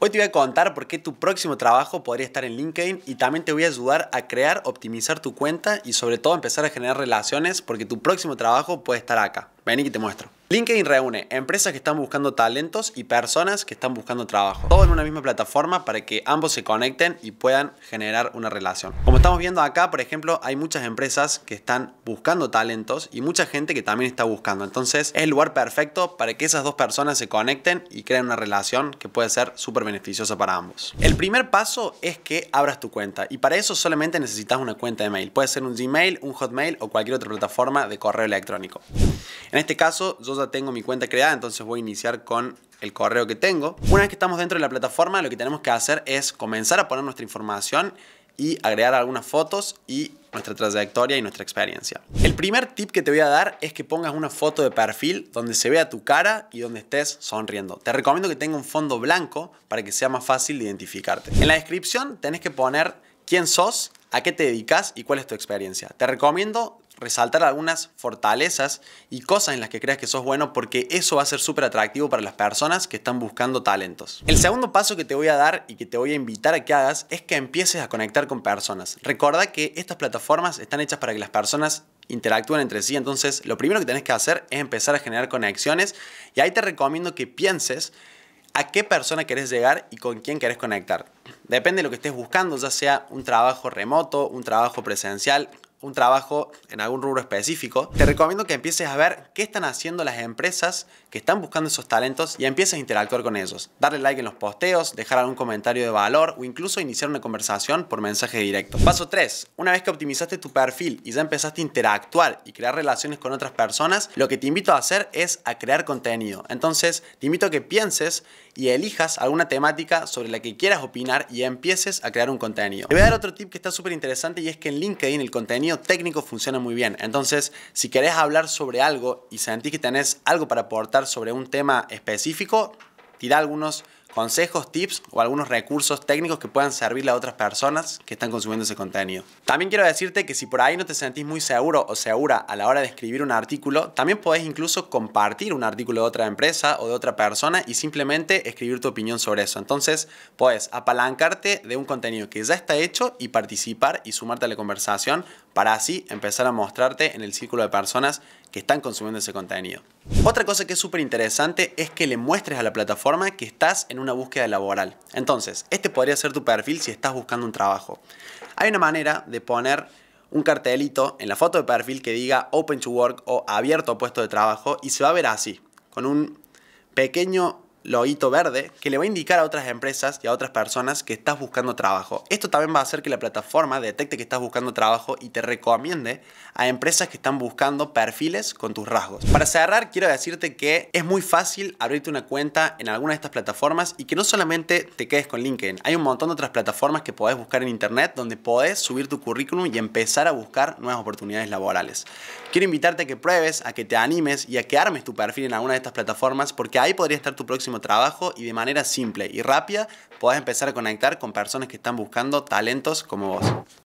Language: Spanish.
Hoy te voy a contar por qué tu próximo trabajo podría estar en LinkedIn y también te voy a ayudar a crear, optimizar tu cuenta y sobre todo empezar a generar relaciones porque tu próximo trabajo puede estar acá. Ven y te muestro. LinkedIn reúne empresas que están buscando talentos y personas que están buscando trabajo. Todo en una misma plataforma para que ambos se conecten y puedan generar una relación. Como estamos viendo acá, por ejemplo, hay muchas empresas que están buscando talentos y mucha gente que también está buscando. Entonces es el lugar perfecto para que esas dos personas se conecten y creen una relación que puede ser súper beneficiosa para ambos. El primer paso es que abras tu cuenta y para eso solamente necesitas una cuenta de mail. Puede ser un Gmail, un Hotmail o cualquier otra plataforma de correo electrónico. En este caso, yo tengo mi cuenta creada, entonces voy a iniciar con el correo que tengo. Una vez que estamos dentro de la plataforma, lo que tenemos que hacer es comenzar a poner nuestra información y agregar algunas fotos y nuestra trayectoria y nuestra experiencia. El primer tip que te voy a dar es que pongas una foto de perfil donde se vea tu cara y donde estés sonriendo. Te recomiendo que tenga un fondo blanco para que sea más fácil de identificarte. En la descripción tenés que poner quién sos, a qué te dedicas y cuál es tu experiencia. Te recomiendo resaltar algunas fortalezas y cosas en las que creas que sos bueno porque eso va a ser súper atractivo para las personas que están buscando talentos. El segundo paso que te voy a dar y que te voy a invitar a que hagas es que empieces a conectar con personas. Recuerda que estas plataformas están hechas para que las personas interactúen entre sí, entonces lo primero que tenés que hacer es empezar a generar conexiones y ahí te recomiendo que pienses a qué persona querés llegar y con quién querés conectar. Depende de lo que estés buscando, ya sea un trabajo remoto, un trabajo presencial, un trabajo en algún rubro específico, te recomiendo que empieces a ver qué están haciendo las empresas que están buscando esos talentos y empieces a interactuar con ellos. Darle like en los posteos, dejar algún comentario de valor o incluso iniciar una conversación por mensaje directo. Paso 3. Una vez que optimizaste tu perfil y ya empezaste a interactuar y crear relaciones con otras personas, lo que te invito a hacer es a crear contenido. Entonces, te invito a que pienses y elijas alguna temática sobre la que quieras opinar y empieces a crear un contenido. Te voy a dar otro tip que está súper interesante y es que en LinkedIn el contenido técnico funciona muy bien. Entonces, si querés hablar sobre algo y sentís que tenés algo para aportar sobre un tema específico, tira algunos consejos, tips o algunos recursos técnicos que puedan servirle a otras personas que están consumiendo ese contenido. También quiero decirte que si por ahí no te sentís muy seguro o segura a la hora de escribir un artículo, también podés incluso compartir un artículo de otra empresa o de otra persona y simplemente escribir tu opinión sobre eso. Entonces, podés apalancarte de un contenido que ya está hecho y participar y sumarte a la conversación para así empezar a mostrarte en el círculo de personas que están consumiendo ese contenido. Otra cosa que es súper interesante es que le muestres a la plataforma que estás en una búsqueda laboral. Entonces, este podría ser tu perfil si estás buscando un trabajo. Hay una manera de poner un cartelito en la foto de perfil que diga Open to Work o abierto puesto de trabajo y se va a ver así, con un pequeño loito verde que le va a indicar a otras empresas y a otras personas que estás buscando trabajo. Esto también va a hacer que la plataforma detecte que estás buscando trabajo y te recomiende a empresas que están buscando perfiles con tus rasgos. Para cerrar, quiero decirte que es muy fácil abrirte una cuenta en alguna de estas plataformas y que no solamente te quedes con LinkedIn. Hay un montón de otras plataformas que podés buscar en internet donde podés subir tu currículum y empezar a buscar nuevas oportunidades laborales. Quiero invitarte a que pruebes, a que te animes y a que armes tu perfil en alguna de estas plataformas porque ahí podría estar tu próximo trabajo y de manera simple y rápida podés empezar a conectar con personas que están buscando talentos como vos.